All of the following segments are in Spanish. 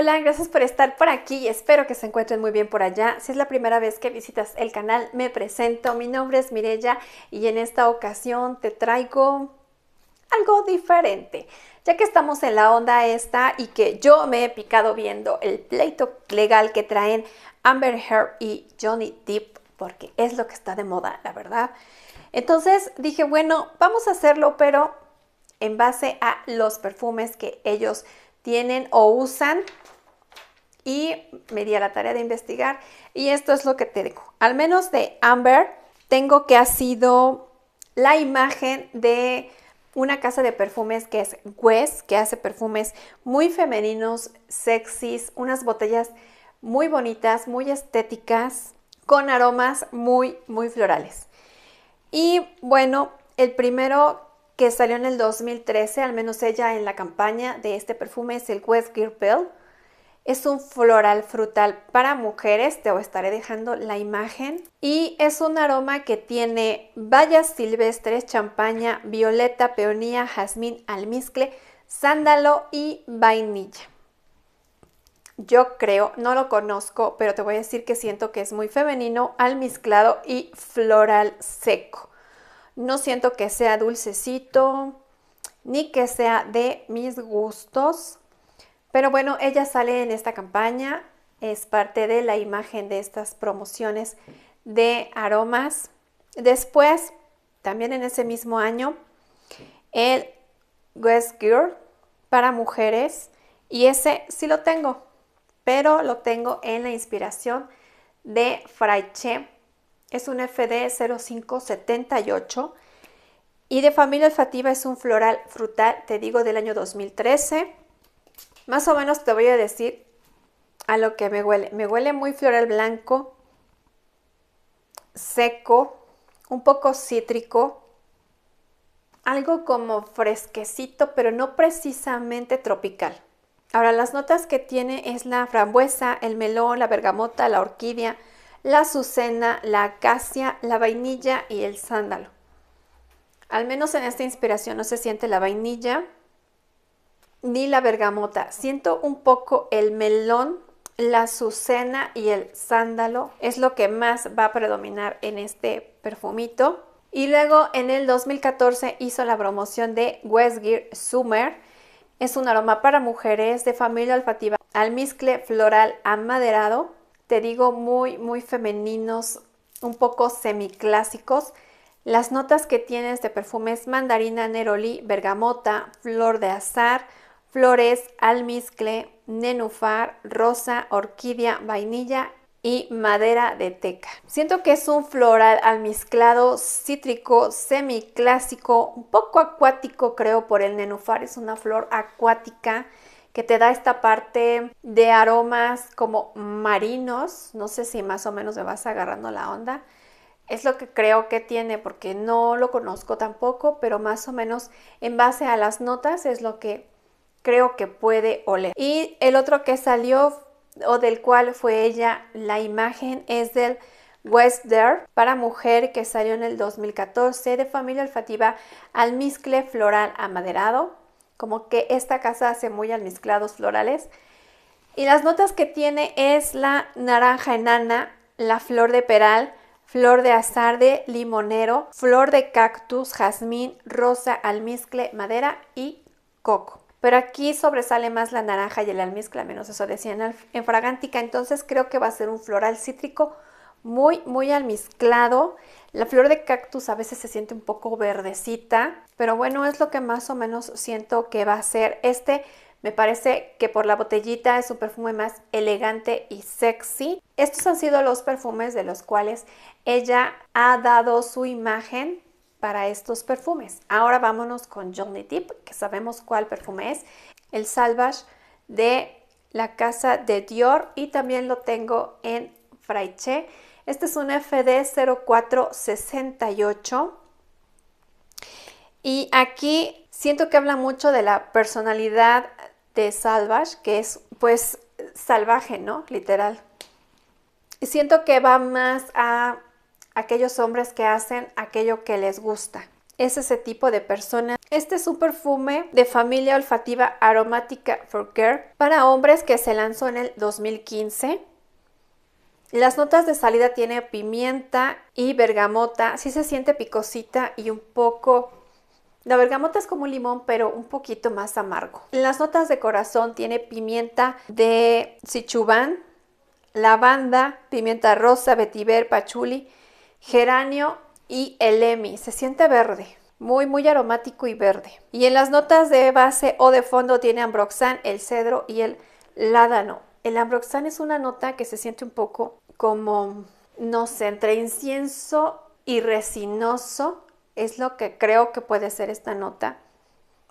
hola, gracias por estar por aquí espero que se encuentren muy bien por allá. Si es la primera vez que visitas el canal, me presento. Mi nombre es Mirella y en esta ocasión te traigo algo diferente. Ya que estamos en la onda esta y que yo me he picado viendo el pleito legal que traen Amber Heard y Johnny Depp, porque es lo que está de moda, la verdad. Entonces dije, bueno, vamos a hacerlo, pero en base a los perfumes que ellos tienen o usan y me di a la tarea de investigar y esto es lo que te digo. Al menos de Amber tengo que ha sido la imagen de una casa de perfumes que es West, que hace perfumes muy femeninos, sexys, unas botellas muy bonitas, muy estéticas, con aromas muy, muy florales. Y bueno, el primero que salió en el 2013, al menos ella en la campaña de este perfume, es el West Girl es un floral frutal para mujeres, te estaré dejando la imagen. Y es un aroma que tiene bayas silvestres, champaña, violeta, peonía, jazmín, almizcle, sándalo y vainilla. Yo creo, no lo conozco, pero te voy a decir que siento que es muy femenino, almizclado y floral seco. No siento que sea dulcecito ni que sea de mis gustos. Pero bueno, ella sale en esta campaña, es parte de la imagen de estas promociones de aromas. Después, también en ese mismo año, el West Girl para mujeres. Y ese sí lo tengo, pero lo tengo en la inspiración de Fraiche. Es un FD 0578. Y de Familia Olfativa es un floral frutal, te digo, del año 2013. Más o menos te voy a decir a lo que me huele. Me huele muy floral blanco, seco, un poco cítrico, algo como fresquecito, pero no precisamente tropical. Ahora, las notas que tiene es la frambuesa, el melón, la bergamota, la orquídea, la azucena, la acacia, la vainilla y el sándalo. Al menos en esta inspiración no se siente la vainilla, ni la bergamota. Siento un poco el melón, la azucena y el sándalo. Es lo que más va a predominar en este perfumito. Y luego en el 2014 hizo la promoción de Westgear Summer. Es un aroma para mujeres de familia olfativa, almizcle floral amaderado. Te digo, muy, muy femeninos, un poco semiclásicos. Las notas que tiene este perfume es mandarina, neroli, bergamota, flor de azar, flores, almizcle, nenufar, rosa, orquídea, vainilla y madera de teca. Siento que es un floral almizclado, cítrico, semiclásico, un poco acuático creo por el nenufar, es una flor acuática que te da esta parte de aromas como marinos, no sé si más o menos me vas agarrando la onda. Es lo que creo que tiene porque no lo conozco tampoco, pero más o menos en base a las notas es lo que creo que puede oler. Y el otro que salió o del cual fue ella la imagen es del West Dare para mujer que salió en el 2014 de familia olfativa almizcle floral amaderado. Como que esta casa hace muy almizclados florales. Y las notas que tiene es la naranja enana, la flor de peral, flor de azarde, limonero, flor de cactus, jazmín, rosa, almizcle, madera y coco. Pero aquí sobresale más la naranja y el almizcle, menos eso decían en Fragántica. Entonces creo que va a ser un floral cítrico muy, muy almizclado. La flor de cactus a veces se siente un poco verdecita, pero bueno, es lo que más o menos siento que va a ser este. Me parece que por la botellita es un perfume más elegante y sexy. Estos han sido los perfumes de los cuales ella ha dado su imagen para estos perfumes. Ahora vámonos con Johnny Depp, que sabemos cuál perfume es, el Salvage de la casa de Dior y también lo tengo en Fraiche. Este es un FD 0468 y aquí siento que habla mucho de la personalidad de Salvage, que es pues salvaje, ¿no? Literal. Y siento que va más a aquellos hombres que hacen aquello que les gusta. Es ese tipo de persona. Este es un perfume de familia olfativa aromática for care para hombres que se lanzó en el 2015. Las notas de salida tiene pimienta y bergamota. Sí se siente picosita y un poco la bergamota es como un limón, pero un poquito más amargo. las notas de corazón tiene pimienta de Sichuan, lavanda, pimienta rosa, vetiver, pachuli geranio y elemi. Se siente verde, muy, muy aromático y verde. Y en las notas de base o de fondo tiene ambroxan, el cedro y el ládano. El ambroxan es una nota que se siente un poco como, no sé, entre incienso y resinoso. Es lo que creo que puede ser esta nota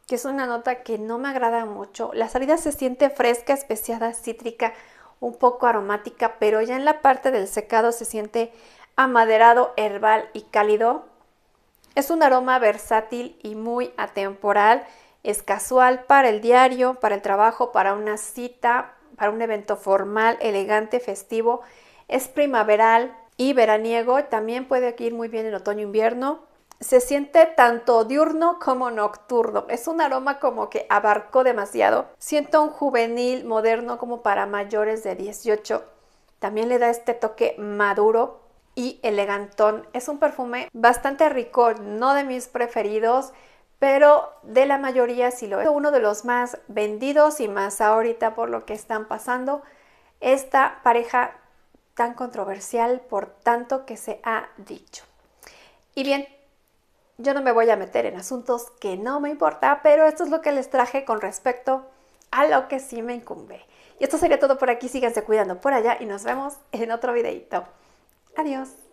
que es una nota que no me agrada mucho. La salida se siente fresca, especiada, cítrica, un poco aromática, pero ya en la parte del secado se siente amaderado, herbal y cálido. Es un aroma versátil y muy atemporal. Es casual para el diario, para el trabajo, para una cita, para un evento formal, elegante, festivo. Es primaveral y veraniego. También puede ir muy bien en otoño e invierno. Se siente tanto diurno como nocturno. Es un aroma como que abarcó demasiado. Siento un juvenil moderno como para mayores de 18. También le da este toque maduro y elegantón. Es un perfume bastante rico, no de mis preferidos, pero de la mayoría sí lo es. Uno de los más vendidos y más ahorita por lo que están pasando. Esta pareja tan controversial por tanto que se ha dicho. Y bien, yo no me voy a meter en asuntos que no me importa, pero esto es lo que les traje con respecto a lo que sí me incumbe. Y esto sería todo por aquí, síganse cuidando por allá y nos vemos en otro videito. Adiós.